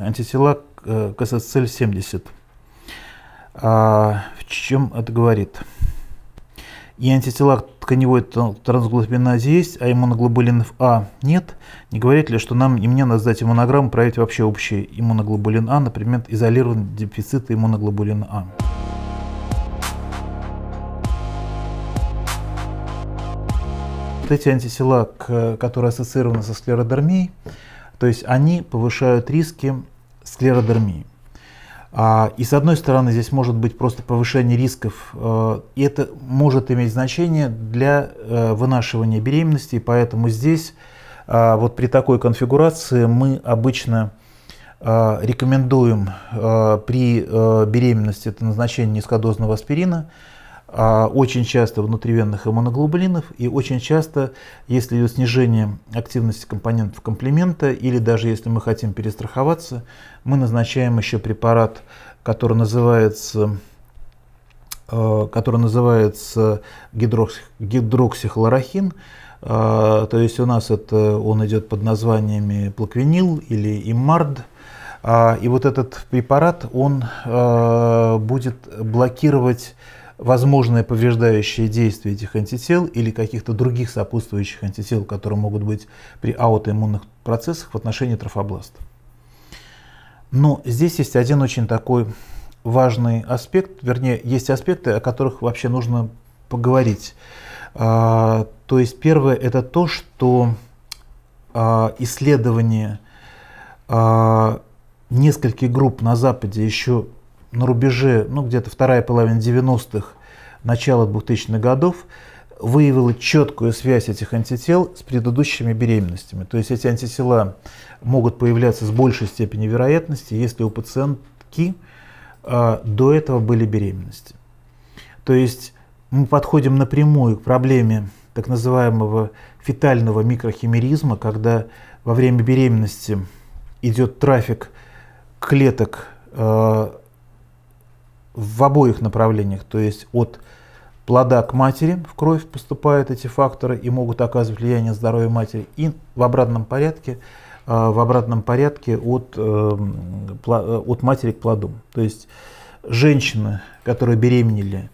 антитела КСЦЛ-70. Э, а в чем это говорит? И антитела к тканевой трансглобиназе есть, а иммуноглобулинов А нет. Не говорит ли, что нам и мне надо сдать иммунограмму, проверить вообще общий иммуноглобулин А, например, изолирован дефицит иммуноглобулина А. Вот эти антитела, которые ассоциированы со склеродермией, то есть они повышают риски склеродермии. А, и с одной стороны, здесь может быть просто повышение рисков, э, и это может иметь значение для э, вынашивания беременности, поэтому здесь э, вот при такой конфигурации мы обычно рекомендуем при беременности это назначение низкодозного аспирина, а очень часто внутривенных иммуноглобулинов, и очень часто, если идет снижение активности компонентов комплемента, или даже если мы хотим перестраховаться, мы назначаем еще препарат, который называется э, который называется гидрокси, гидроксихлорохин. А, то есть у нас это, он идет под названиями плаквинил или имард. А, и вот этот препарат, он э, будет блокировать возможное повреждающее действие этих антител или каких-то других сопутствующих антител, которые могут быть при аутоиммунных процессах в отношении трофобласта. Но здесь есть один очень такой важный аспект, вернее, есть аспекты, о которых вообще нужно поговорить. А, то есть первое это то, что а, исследование а, нескольких групп на Западе еще на рубеже, ну, где-то вторая половина 90-х, начало 2000-х годов, выявила четкую связь этих антител с предыдущими беременностями. То есть эти антитела могут появляться с большей степенью вероятности, если у пациентки э, до этого были беременности. То есть мы подходим напрямую к проблеме так называемого фетального микрохимеризма, когда во время беременности идет трафик клеток э, в обоих направлениях, то есть от плода к матери в кровь поступают эти факторы и могут оказывать влияние на здоровье матери, и в обратном порядке, э, в обратном порядке от, э, э, от матери к плоду. То есть женщины, которые беременели,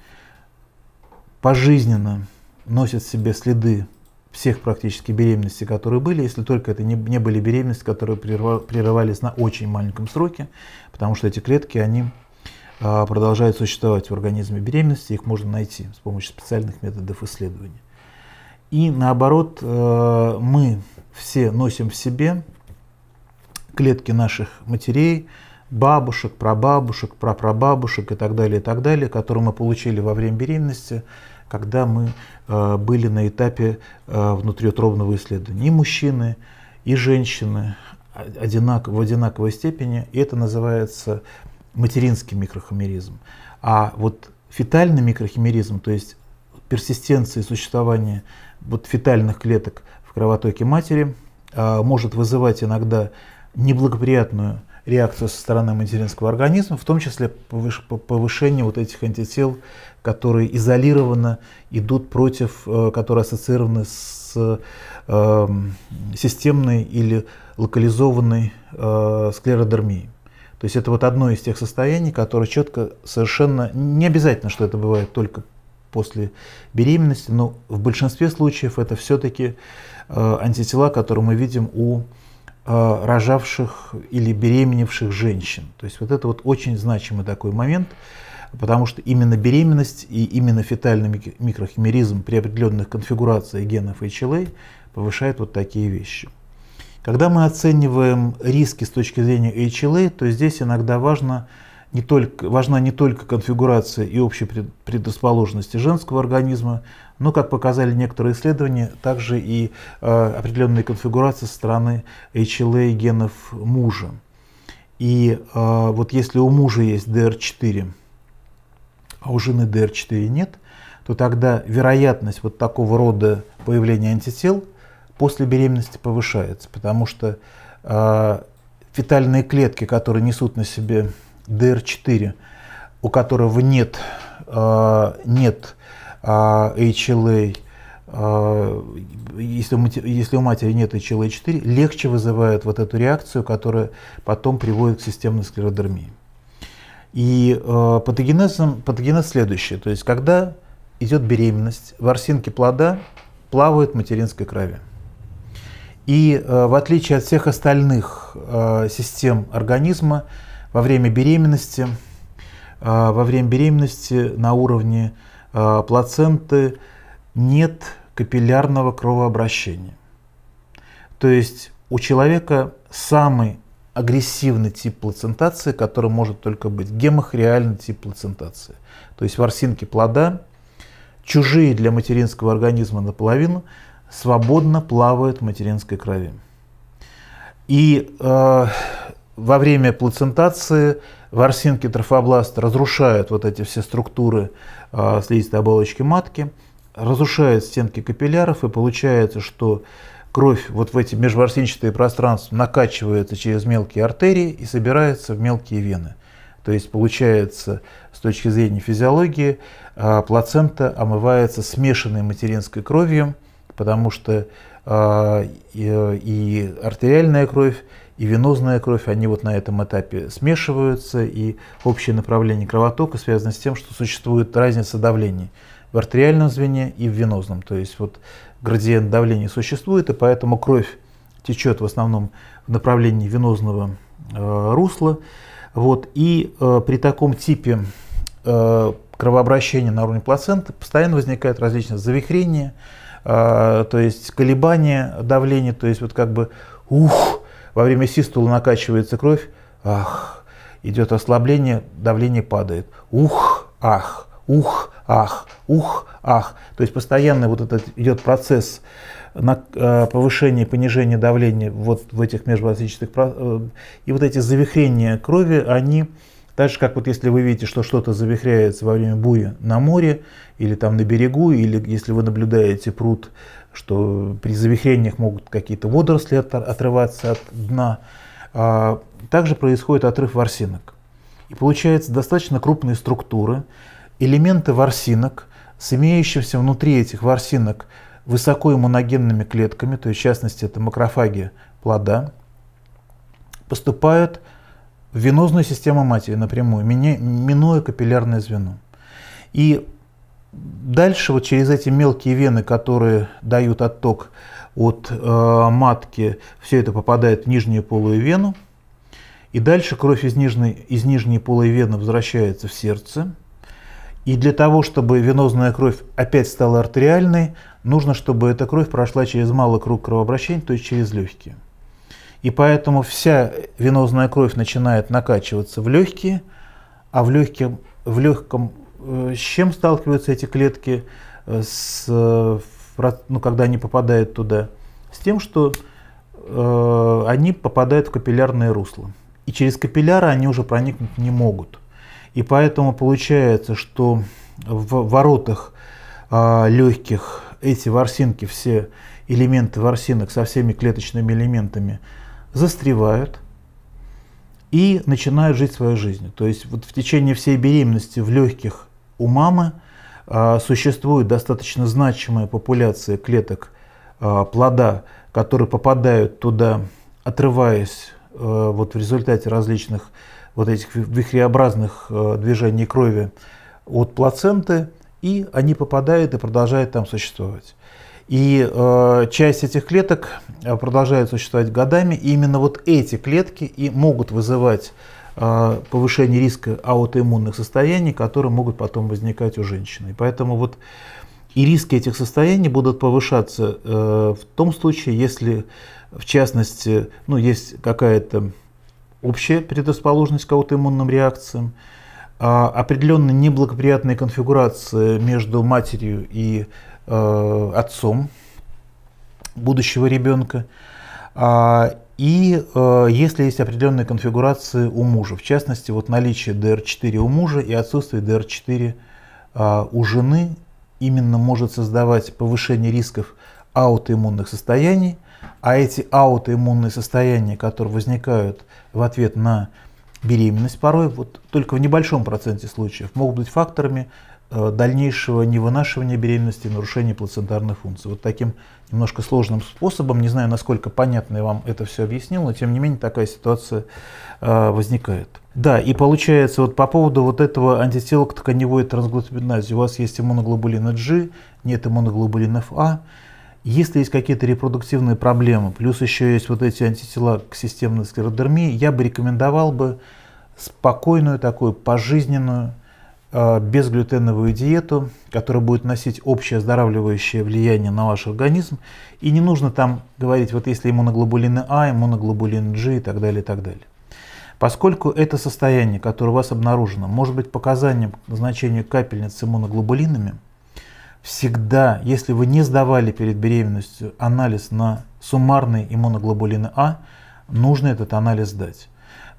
пожизненно носят в себе следы всех практически беременностей, которые были, если только это не, не были беременности, которые прерывались на очень маленьком сроке, потому что эти клетки, они а, продолжают существовать в организме беременности, их можно найти с помощью специальных методов исследования. И наоборот, э, мы все носим в себе клетки наших матерей, бабушек, прабабушек, прапрабабушек и так далее, и так далее, которые мы получили во время беременности, когда мы э, были на этапе э, внутриутробного исследования. И мужчины, и женщины а, одинаково, в одинаковой степени, и это называется материнский микрохимеризм. А вот фетальный микрохимеризм, то есть персистенция существования вот фетальных клеток в кровотоке матери, а, может вызывать иногда неблагоприятную реакцию со стороны материнского организма, в том числе повышение вот этих антител, которые изолированно идут против, э, которые ассоциированы с э, эм, системной или локализованной э, склеродермией. То есть это вот одно из тех состояний, которое четко совершенно, не обязательно, что это бывает только после беременности, но в большинстве случаев это все-таки э, антитела, которые мы видим у э, рожавших или беременевших женщин. То есть вот это вот очень значимый такой момент, потому что именно беременность и именно фетальный микрохимеризм при определенных конфигурациях генов HLA повышает вот такие вещи. Когда мы оцениваем риски с точки зрения HLA, то здесь иногда важно не только, важна не только конфигурация и общая предрасположенность женского организма, но, как показали некоторые исследования, также и э, определенные конфигурации со стороны HLA генов мужа. И э, вот если у мужа есть DR4, а у жены DR4 нет, то тогда вероятность вот такого рода появления антител – после беременности повышается, потому что э, а, фетальные клетки, которые несут на себе DR4, у которого нет, э, нет э, а, HLA, э, если, у матери, если у матери нет HLA4, легче вызывает вот эту реакцию, которая потом приводит к системной склеродермии. И э, патогенезом, патогенез следующий, то есть когда идет беременность, ворсинки плода плавают в материнской крови. И э, в отличие от всех остальных э, систем организма, во время беременности, э, во время беременности на уровне плаценты нет капиллярного кровообращения. То есть у человека самый агрессивный тип плацентации, который может только быть гемохреальный тип плацентации. То есть ворсинки плода, чужие для материнского организма наполовину, свободно плавают в материнской крови. И э, во время плацентации ворсинки трофобласта разрушают вот эти все структуры э, слизистой оболочки матки, разрушают стенки капилляров, и получается, что кровь вот в эти межворсинчатые пространства накачивается через мелкие артерии и собирается в мелкие вены. То есть получается, с точки зрения физиологии, э, плацента омывается смешанной материнской кровью, потому что э, и артериальная кровь, и венозная кровь, они вот на этом этапе смешиваются, и общее направление кровотока связано с тем, что существует разница давлений в артериальном звене и в венозном. То есть вот градиент давления существует, и поэтому кровь течет в основном в направлении венозного э, русла. Вот, и э, при таком типе э, кровообращения на уровне плаценты постоянно возникают различные завихрения, а, то есть колебания давления, то есть вот как бы ух, во время систолы накачивается кровь, ах, идет ослабление, давление падает, ух, ах, ух, ах, ух, ах. То есть постоянный вот этот идет процесс на а, повышение и понижение давления вот в этих межвасических э, и вот эти завихрения крови, они так же, как вот если вы видите, что что-то завихряется во время бури на море или там на берегу, или если вы наблюдаете пруд, что при завихрениях могут какие-то водоросли отрываться от дна, а, также происходит отрыв ворсинок. И получается достаточно крупные структуры, элементы ворсинок с имеющимся внутри этих ворсинок высокоиммуногенными клетками, то есть в частности это макрофаги плода, поступают венозную систему матери напрямую, минуя капиллярное звено. И дальше вот через эти мелкие вены, которые дают отток от э, матки, все это попадает в нижнюю полую вену. И дальше кровь из нижней, из нижней полой вены возвращается в сердце. И для того, чтобы венозная кровь опять стала артериальной, нужно, чтобы эта кровь прошла через малый круг кровообращения, то есть через легкие. И поэтому вся венозная кровь начинает накачиваться в легкие, а в, легким, в легком э, с чем сталкиваются эти клетки, э, с, э, ну, когда они попадают туда? С тем, что э, они попадают в капиллярное русло. И через капилляры они уже проникнуть не могут. И поэтому получается, что в воротах э, а, легких эти ворсинки, все элементы ворсинок со всеми клеточными элементами – застревают и начинают жить свою жизнь. То есть вот в течение всей беременности в легких у мамы а, существует достаточно значимая популяция клеток а, плода, которые попадают туда, отрываясь а, вот в результате различных вот этих вихреобразных а, движений крови от плаценты, и они попадают и продолжают там существовать. И э, часть этих клеток э, продолжает существовать годами. И именно вот эти клетки и могут вызывать э, повышение риска аутоиммунных состояний, которые могут потом возникать у женщины. И поэтому вот и риски этих состояний будут повышаться э, в том случае, если, в частности, ну, есть какая-то общая предрасположенность к аутоиммунным реакциям, а, определенно неблагоприятные конфигурации между матерью и Э, отцом будущего ребенка. А, и э, если есть определенные конфигурации у мужа, в частности, вот наличие DR4 у мужа и отсутствие DR4 э, а, у жены именно может создавать повышение рисков аутоиммунных состояний, а эти аутоиммунные состояния, которые возникают в ответ на беременность, порой вот только в небольшом проценте случаев могут быть факторами Э, дальнейшего невынашивания беременности и а нарушения плацентарной функции. Вот таким немножко сложным способом, не знаю, насколько понятно я вам это все объяснил, но тем не менее такая ситуация э, возникает. Да, и получается, вот по поводу вот этого антитела к тканевой трансглутаминазе, у вас есть иммуноглобулина G, нет иммуноглобулина FA, если есть какие-то репродуктивные проблемы, плюс еще есть вот эти антитела к системной склеродермии, я бы рекомендовал бы спокойную такую пожизненную Э, безглютеновую диету, которая будет носить общее оздоравливающее влияние на ваш организм. И не нужно там говорить, вот если иммуноглобулины А, иммуноглобулин G и так далее, и так далее. Поскольку это состояние, которое у вас обнаружено, может быть показанием к назначению капельниц с иммуноглобулинами, всегда, если вы не сдавали перед беременностью анализ на суммарные иммуноглобулины А, нужно этот анализ сдать.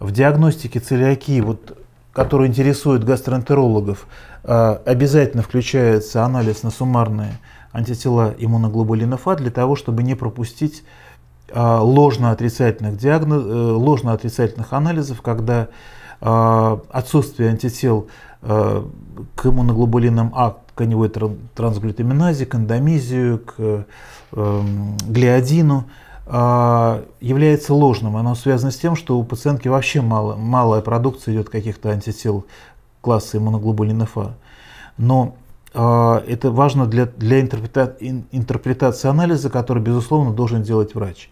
В диагностике целиакии вот который интересует гастроэнтерологов, э, обязательно включается анализ на суммарные антитела иммуноглобулинов А для того, чтобы не пропустить э, ложно-отрицательных, диагноз, э, ложно-отрицательных анализов, когда отсутствие антител к иммуноглобулинам А, к коневой трансглютаминазе, к эндомизию, к эм, глиадину – а, является ложным. Оно связано с тем, что у пациентки вообще мало, малая продукция идет каких-то антител класса иммуноглобулинов А. Но это важно для, для интерпрета, интерпретации анализа, который, безусловно, должен делать врач.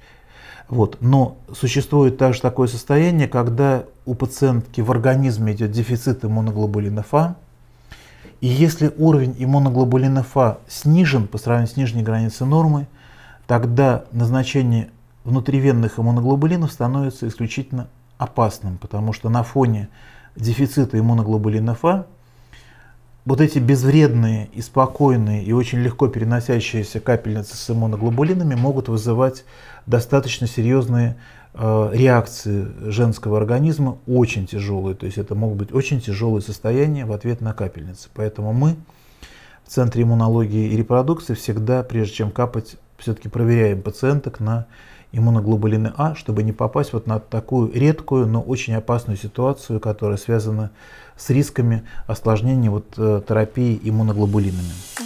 Вот. Но существует также такое состояние, когда у пациентки в организме идет дефицит иммуноглобулинов А, и если уровень иммуноглобулинов А снижен по сравнению с нижней границей нормы, тогда назначение внутривенных иммуноглобулинов становится исключительно опасным, потому что на фоне дефицита иммуноглобулинов А вот эти безвредные и спокойные и очень легко переносящиеся капельницы с иммуноглобулинами могут вызывать достаточно серьезные э, реакции женского организма, очень тяжелые. То есть это могут быть очень тяжелые состояния в ответ на капельницы. Поэтому мы в Центре иммунологии и репродукции всегда, прежде чем капать все-таки проверяем пациенток на иммуноглобулины А, чтобы не попасть вот на такую редкую, но очень опасную ситуацию, которая связана с рисками осложнения вот, э, терапии иммуноглобулинами.